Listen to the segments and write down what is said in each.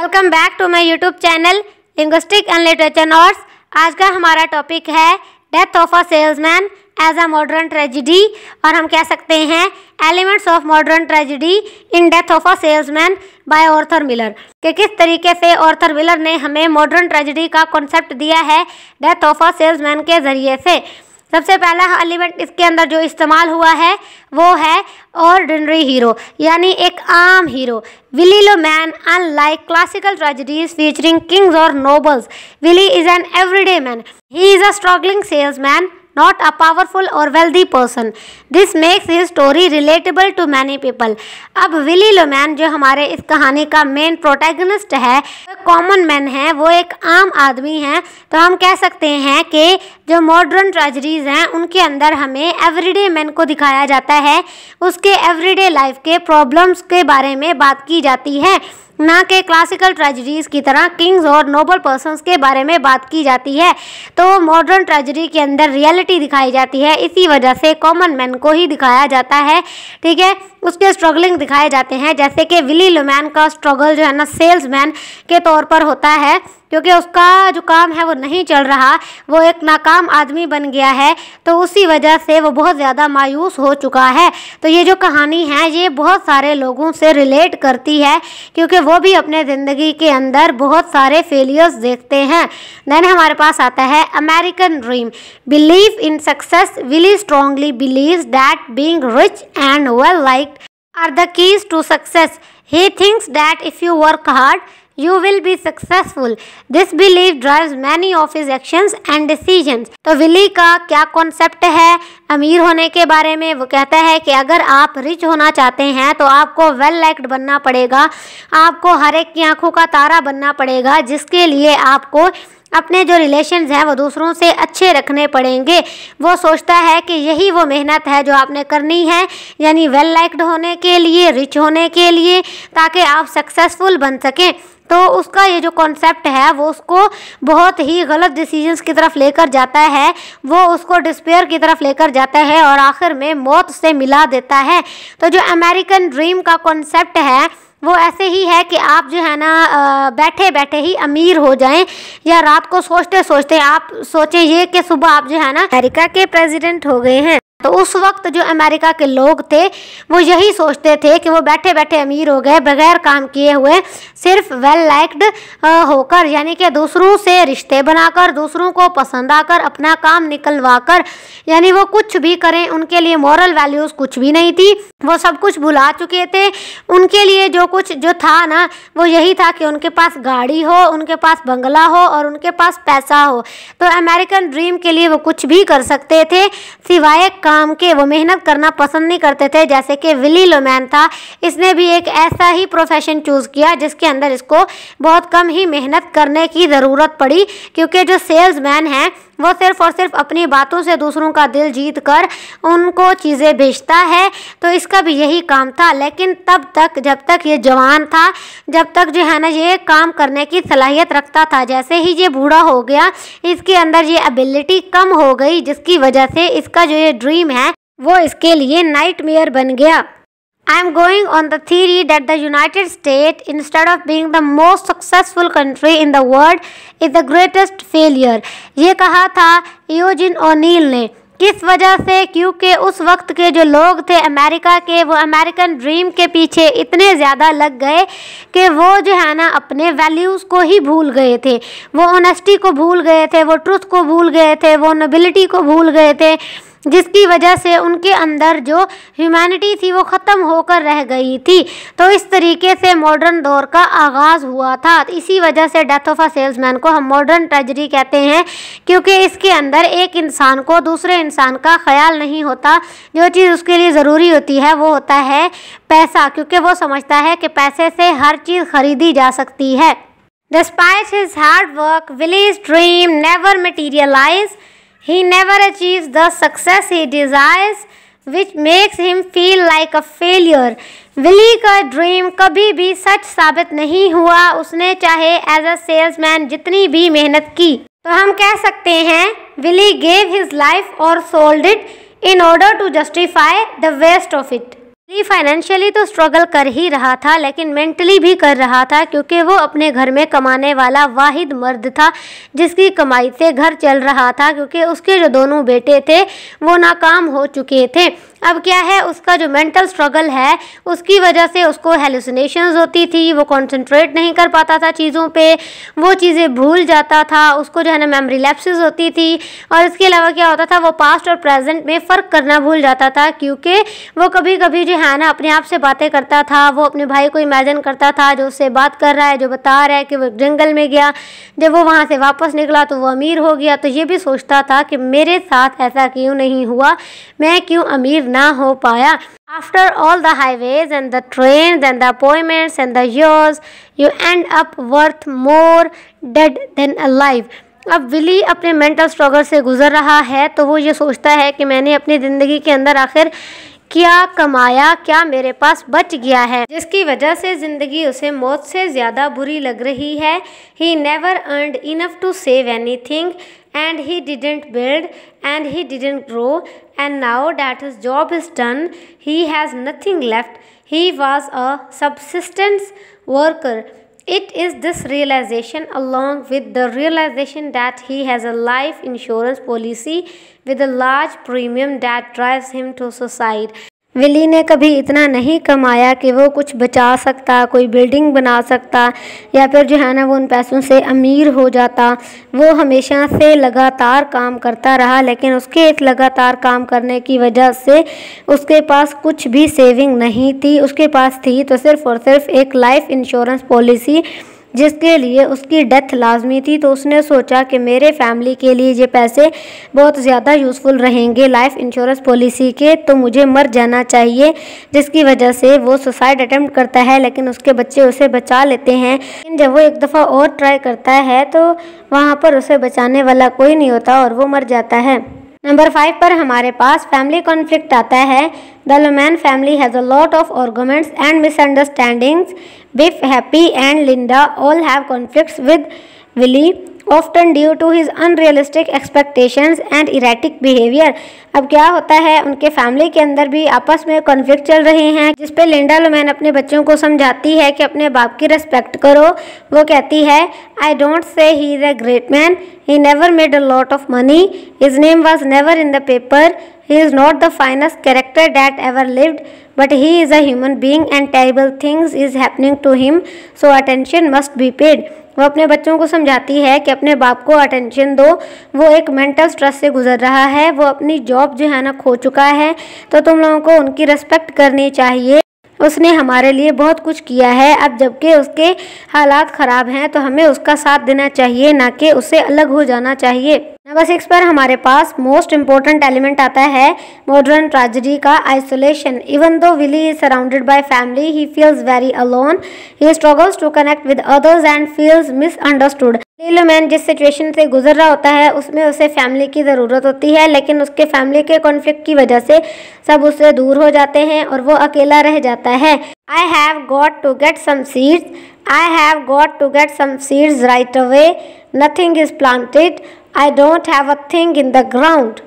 Welcome back to my YouTube channel linguistic and literature notes आज का हमारा topic है death of a salesman as a modern tragedy और हम कह सकते हैं elements of modern tragedy in death of a salesman by Arthur Miller कि किस तरीके से ऑर्थर मिलर ने हमें मॉडर्न ट्रेजिडी का कॉन्सेप्ट दिया है डेथ ऑफ अ सेल्समैन के ज़रिए से सबसे पहला एलिमेंट इसके अंदर जो इस्तेमाल हुआ है वो है ऑर्डनरी हीरो यानी एक आम hero Willy Loman unlike classical tragedies featuring kings और nobles Willy is an everyday man he is a struggling salesman not a powerful or wealthy person this makes his story relatable to many people अब Willy Loman जो हमारे इस कहानी का main protagonist है common man है वो एक आम आदमी है तो हम कह सकते हैं कि जो मॉडर्न ट्रेजरीज हैं उनके अंदर हमें एवरीडे मैन को दिखाया जाता है उसके एवरीडे लाइफ के प्रॉब्लम्स के बारे में बात की जाती है ना कि क्लासिकल ट्रेजरीज की तरह किंग्स और नोबल पर्सनस के बारे में बात की जाती है तो मॉडर्न ट्रेजडी के अंदर रियलिटी दिखाई जाती है इसी वजह से कॉमन मैन को ही दिखाया जाता है ठीक है उसके स्ट्रगलिंग दिखाए जाते हैं जैसे कि विली लुमैन का स्ट्रगल जो है ना सेल्समैन के तौर पर होता है क्योंकि उसका जो काम है वो नहीं चल रहा वो एक नाकाम आदमी बन गया है तो उसी वजह से वो बहुत ज़्यादा मायूस हो चुका है तो ये जो कहानी है ये बहुत सारे लोगों से रिलेट करती है क्योंकि वो भी अपने ज़िंदगी के अंदर बहुत सारे फेलियर्स देखते हैं देन हमारे पास आता है American dream believe in success Willy strongly believe that being rich and well like are the keys to success he thinks that if you work hard you will be successful this believe drive many of his actions and decision तो Willy का क्या concept है अमीर होने के बारे में वो कहता है कि अगर आप रिच होना चाहते हैं तो आपको वेल लाइक्ड बनना पड़ेगा आपको हर एक की आंखों का तारा बनना पड़ेगा जिसके लिए आपको अपने जो रिलेशन हैं वो दूसरों से अच्छे रखने पड़ेंगे वो सोचता है कि यही वो मेहनत है जो आपने करनी है यानी वेल लाइक्ड होने के लिए रिच होने के लिए ताकि आप सक्सेसफुल बन सकें तो उसका ये जो कॉन्सेप्ट है वो उसको बहुत ही गलत डिसीजंस की तरफ लेकर जाता है वो उसको डिस्पेयर की तरफ लेकर जाता है और आखिर में मौत से मिला देता है तो जो अमेरिकन ड्रीम का कॉन्सेप्ट है वो ऐसे ही है कि आप जो है ना बैठे बैठे ही अमीर हो जाएं या रात को सोचते सोचते आप सोचें ये कि सुबह आप जो है ना अमेरिका के प्रेसिडेंट हो गए हैं तो उस वक्त जो अमेरिका के लोग थे वो यही सोचते थे कि वो बैठे बैठे अमीर हो गए बगैर काम किए हुए सिर्फ वेल लाइक्ड होकर यानी कि दूसरों से रिश्ते बनाकर दूसरों को पसंद आकर अपना काम निकलवा कर यानी वो कुछ भी करें उनके लिए मॉरल वैल्यूज़ कुछ भी नहीं थी वो सब कुछ भुला चुके थे उनके लिए जो कुछ जो था ना वो यही था कि उनके पास गाड़ी हो उनके पास बंगला हो और उनके पास पैसा हो तो अमेरिकन ड्रीम के लिए वो कुछ भी कर सकते थे सिवाय काम के वो मेहनत करना पसंद नहीं करते थे जैसे कि विली लोमैन था इसने भी एक ऐसा ही प्रोफेशन चूज़ किया जिसके अंदर इसको बहुत कम ही मेहनत करने की ज़रूरत पड़ी क्योंकि जो सेल्समैन हैं वह सिर्फ और सिर्फ अपनी बातों से दूसरों का दिल जीत कर उनको चीज़ें भेजता है तो इसका भी यही काम था लेकिन तब तक जब तक ये जवान था जब तक जो है ना ये काम करने की सलाहियत रखता था जैसे ही ये बूढ़ा हो गया इसके अंदर ये एबिलिटी कम हो गई जिसकी वजह से इसका जो ये ड्रीम है वो इसके लिए नाइट बन गया I am going on the theory that the United state instead of being the most successful country in the world is the greatest failure ये कहा था योजिन ओनील ने किस वजह से क्योंकि उस वक्त के जो लोग थे अमेरिका के वो अमेरिकन ड्रीम के पीछे इतने ज़्यादा लग गए कि वो जो है ना अपने वैल्यूज़ को ही भूल गए थे वो ऑनेस्टी को भूल गए थे वो ट्रुथ को भूल गए थे वो नोबिलिटी को भूल गए थे जिसकी वजह से उनके अंदर जो ह्यूमैनिटी थी वो ख़त्म होकर रह गई थी तो इस तरीके से मॉडर्न दौर का आगाज़ हुआ था इसी वजह से डेथ ऑफ अ सेल्समैन को हम मॉडर्न ट्रेजरी कहते हैं क्योंकि इसके अंदर एक इंसान को दूसरे इंसान का ख्याल नहीं होता जो चीज़ उसके लिए ज़रूरी होती है वो होता है पैसा क्योंकि वो समझता है कि पैसे से हर चीज़ खरीदी जा सकती है Despite his hard work, Willie's dream never materialized He never achieves the success he desires, which makes him feel like a failure. Willy का ड्रीम कभी भी सच साबित नहीं हुआ उसने चाहे एज अ सेल्समैन जितनी भी मेहनत की तो हम कह सकते हैं Willy gave his life or sold it in order to justify the waste of it ली फाइनेंशियली तो स्ट्रगल कर ही रहा था लेकिन मेंटली भी कर रहा था क्योंकि वो अपने घर में कमाने वाला वाहिद मर्द था जिसकी कमाई से घर चल रहा था क्योंकि उसके जो दोनों बेटे थे वो नाकाम हो चुके थे अब क्या है उसका जो मेंटल स्ट्रगल है उसकी वजह से उसको हेलुसिनेशंस होती थी वो कॉन्सेंट्रेट नहीं कर पाता था चीज़ों पे वो चीज़ें भूल जाता था उसको जो है ना मेमरी लैप्सेस होती थी और इसके अलावा क्या होता था वो पास्ट और प्रेजेंट में फ़र्क करना भूल जाता था क्योंकि वो कभी कभी जो है ना अपने आप से बातें करता था वो अपने भाई को इमेजन करता था जो उससे बात कर रहा है जो बता रहा है कि वो जंगल में गया जब वो वहाँ से वापस निकला तो वो अमीर हो गया तो ये भी सोचता था कि मेरे साथ ऐसा क्यों नहीं हुआ मैं क्यों अमीर ना हो पाया after all the highways and the train and the appointments and the years, you end up worth more dead than alive. अब विली अपने मेंटल स्ट्रगल से गुजर रहा है तो वो ये सोचता है कि मैंने अपनी ज़िंदगी के अंदर आखिर क्या कमाया क्या मेरे पास बच गया है जिसकी वजह से ज़िंदगी उसे मौत से ज़्यादा बुरी लग रही है he never earned enough to save anything and he didn't build and he didn't grow and now that his job is done, he has nothing left. He was a subsistence worker. It is this realization, along with the realization that he has a life insurance policy with a large premium, that drives him to suicide. Willy ने कभी इतना नहीं कमाया कि वो कुछ बचा सकता कोई बिल्डिंग बना सकता या फिर जो है ना वो उन पैसों से अमीर हो जाता वो हमेशा से लगातार काम करता रहा लेकिन उसके एक लगातार काम करने की वजह से उसके पास कुछ भी सेविंग नहीं थी उसके पास थी तो सिर्फ और सिर्फ एक लाइफ इंश्योरेंस पॉलिसी जिसके लिए उसकी डेथ लाजमी थी तो उसने सोचा कि मेरे फैमिली के लिए ये पैसे बहुत ज़्यादा यूज़फुल रहेंगे लाइफ इंश्योरेंस पॉलिसी के तो मुझे मर जाना चाहिए जिसकी वजह से वो सुसाइड अटैम्प्ट करता है लेकिन उसके बच्चे उसे बचा लेते हैं लेकिन जब वो एक दफ़ा और ट्राई करता है तो वहाँ पर उसे बचाने वाला कोई नहीं होता और वो मर जाता है नंबर फाइव पर हमारे पास फैमिली कॉन्फ्लिक्ट आता है the Loman family has a lot of arguments and misunderstandings Biff Happy and Linda all have conflict with Willy often due to his unrealistic expectations and erratic behaviour अब क्या होता है उनके family के अंदर भी आपस में कॉन्फ्लिक्ट चल रहे हैं जिसपे लिंडा लुमैन अपने बच्चों को समझाती है कि अपने बाप की रिस्पेक्ट करो वो कहती है I don't say he is a great man He never made a lot of money. His name was never in the paper. He is not the finest character that ever lived, but he is a human being and terrible things is happening to him, so attention must be paid. वो अपने बच्चों को समझाती है कि अपने बाप को अटेंशन दो वो एक मेंटल स्ट्रेस से गुजर रहा है वो अपनी जॉब जो है ना खो चुका है तो तुम लोगों को उनकी रिस्पेक्ट करनी चाहिए उसने हमारे लिए बहुत कुछ किया है अब जबकि उसके हालात ख़राब हैं तो हमें उसका साथ देना चाहिए ना कि उससे अलग हो जाना चाहिए नंबर सिक्स पर हमारे पास मोस्ट इम्पोर्टेंट एलिमेंट आता है मॉडर्न ट्रेजिडी का isolation even though Willy is surrounded by family he feels very alone he struggles to connect with others and feels misunderstood डेली मैन जिस सिचुएशन से गुजर रहा होता है उसमें उसे फैमिली की ज़रूरत होती है लेकिन उसके फैमिली के कॉन्फ्लिक्ट की वजह से सब उससे दूर हो जाते हैं और वो अकेला रह जाता है I have got to get some seeds I have got to get some seeds right away nothing is planted I don't have a thing in the ground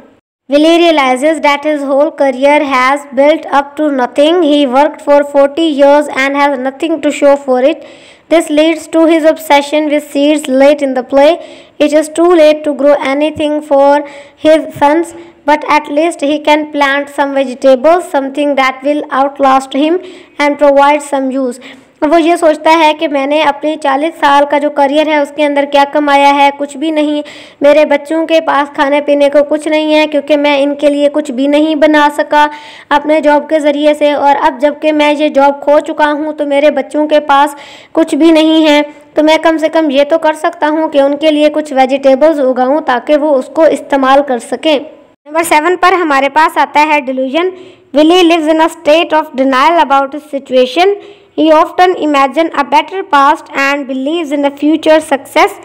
Willie realizes that his whole career has built up to nothing. He worked for 40 years and has nothing to show for it. This leads to his obsession with seeds late in the play. It is too late to grow anything for his sons, but at least he can plant some vegetables, something that will outlast him and provide some use. वो ये सोचता है कि मैंने अपने चालीस साल का जो करियर है उसके अंदर क्या कमाया है कुछ भी नहीं मेरे बच्चों के पास खाने पीने को कुछ नहीं है क्योंकि मैं इनके लिए कुछ भी नहीं बना सका अपने जॉब के ज़रिए से और अब जबकि मैं ये जॉब खो चुका हूँ तो मेरे बच्चों के पास कुछ भी नहीं है तो मैं कम से कम ये तो कर सकता हूँ कि उनके लिए कुछ वेजिटेबल्स उगाऊँ ताकि वो उसको इस्तेमाल कर सकें नंबर सेवन पर हमारे पास आता है delusion Willy lives in a state of denial about situation He often imagines a better past and believes in a future success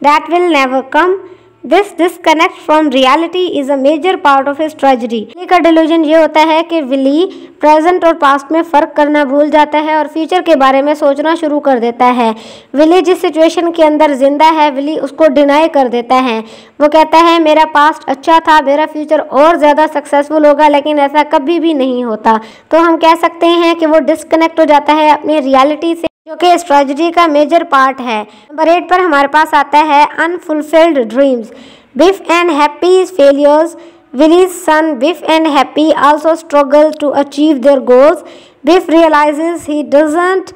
that will never come. This disconnect from reality is a major part of his tragedy Willy का delusion ये होता है कि Willie present और past में फ़र्क करना भूल जाता है और फ्यूचर के बारे में सोचना शुरू कर देता है विली जिस सिचुएशन के अंदर जिंदा है विली उसको डिनाई कर देता है वो कहता है मेरा पास्ट अच्छा था मेरा फ्यूचर और ज़्यादा सक्सेसफुल होगा लेकिन ऐसा कभी भी नहीं होता तो हम कह सकते हैं कि वो डिसकनेक्ट हो जाता है अपनी रियालिटी से क्योंकि कि स्ट्रेटजी का मेजर पार्ट है नंबर एट पर हमारे पास आता है unfulfilled dreams Biff and Happy failures Willy's son Biff and Happy also struggle to achieve their goals Biff realise he doesn't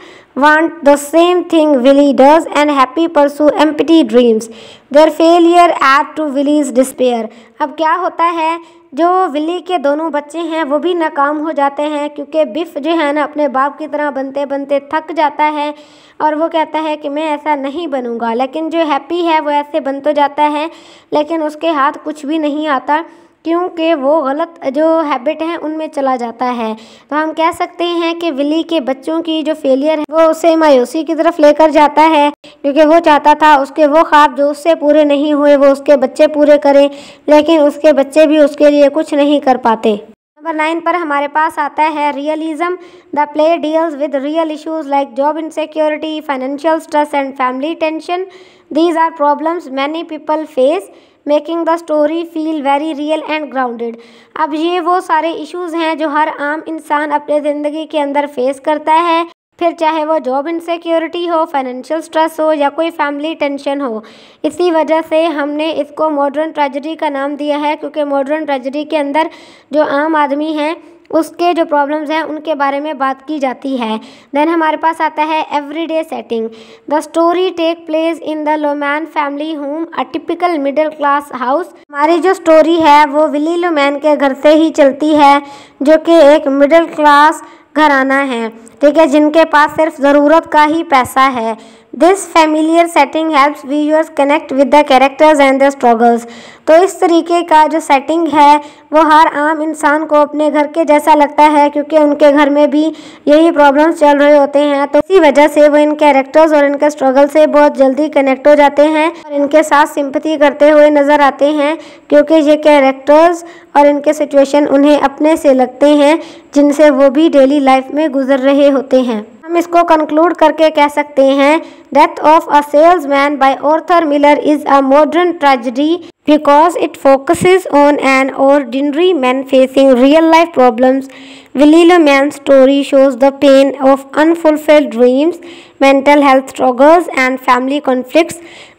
want the same thing Willy does and Happy pursue empty dreams their failure add to Willy's despair अब क्या होता है जो Willie के दोनों बच्चे हैं वो भी नाकाम हो जाते हैं क्योंकि बिफ जो है ना अपने बाप की तरह बनते बनते थक जाता है और वो कहता है कि मैं ऐसा नहीं बनूंगा लेकिन जो हैप्पी है वो ऐसे बन तो जाता है लेकिन उसके हाथ कुछ भी नहीं आता क्योंकि वो गलत जो हैबिट हैं उनमें चला जाता है तो हम कह सकते हैं कि विली के बच्चों की जो फेलियर है वो उसे मायूसी की तरफ लेकर जाता है क्योंकि वो चाहता था उसके वो ख्वाब जो उससे पूरे नहीं हुए वो उसके बच्चे पूरे करें लेकिन उसके बच्चे भी उसके लिए कुछ नहीं कर पाते नंबर नाइन पर हमारे पास आता है realism the play deals with real issues like job insecurity financial stress and family tension these are problems many people face making the story feel very real and grounded अब ये वो सारे issues हैं जो हर आम इंसान अपने ज़िंदगी के अंदर फेस करता है फिर चाहे वो जॉब इनसिक्योरिटी हो फाइनेंशियल स्ट्रेस हो या कोई फैमिली टेंशन हो इसी वजह से हमने इसको मॉडर्न ट्रेजडी का नाम दिया है क्योंकि मॉडर्न ट्रेजडी के अंदर जो आम आदमी हैं उसके जो प्रॉब्लम्स हैं उनके बारे में बात की जाती है देन हमारे पास आता है everyday setting the story take place in the Loman family home a typical middle class house हमारी जो स्टोरी है वो विली लोमैन के घर से ही चलती है जो कि एक मिडिल क्लास घराना है ठीक है जिनके पास सिर्फ ज़रूरत का ही पैसा है this familiar setting helps viewers connect with the characters and the struggles तो इस तरीके का जो सेटिंग है वो हर आम इंसान को अपने घर के जैसा लगता है क्योंकि उनके घर में भी यही प्रॉब्लम्स चल रहे होते हैं तो इसी वजह से वो इन कैरेक्टर्स और इनके स्ट्रगल से बहुत जल्दी कनेक्ट हो जाते हैं और इनके साथ सिंपथी करते हुए नज़र आते हैं क्योंकि ये कैरेक्टर्स और इनके सिचुएशन उन्हें अपने से लगते हैं जिनसे वो भी डेली लाइफ में गुजर रहे होते हैं हम इसको कंक्लूड करके कह सकते हैं death of a salesman by Arthur Miller is a modern tragedy because it focuses on an ordinary man facing real life problems Willy Loman story shows the pain of unfulfilled dreams mental health struggles and family conflict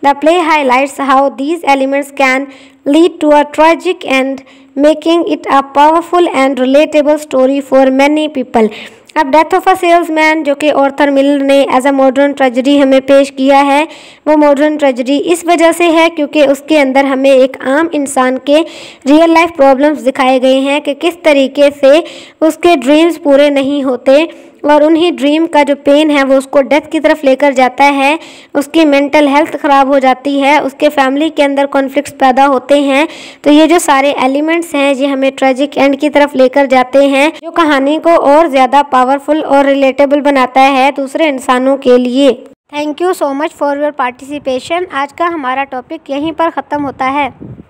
the play light how these elements can lead to a tragic end making it a powerful and relatable story for many people अब death of a salesman जो कि Arthur Miller ने as a modern tragedy हमें पेश किया है वो modern tragedy इस वजह से है क्योंकि उसके अंदर हमें एक आम इंसान के रियल लाइफ प्रॉब्लम्स दिखाए गए हैं कि किस तरीके से उसके ड्रीम्स पूरे नहीं होते और उन्हीं ड्रीम का जो पेन है वो उसको डेथ की तरफ लेकर जाता है उसकी मेंटल हेल्थ ख़राब हो जाती है उसके फैमिली के अंदर कॉन्फ्लिक्ट पैदा होते हैं तो ये जो सारे एलिमेंट्स हैं ये हमें ट्रेजिक एंड की तरफ लेकर जाते हैं जो कहानी को और ज़्यादा पावरफुल और रिलेटेबल बनाता है दूसरे इंसानों के लिए thank you so much for your participation आज का हमारा टॉपिक यहीं पर ख़त्म होता है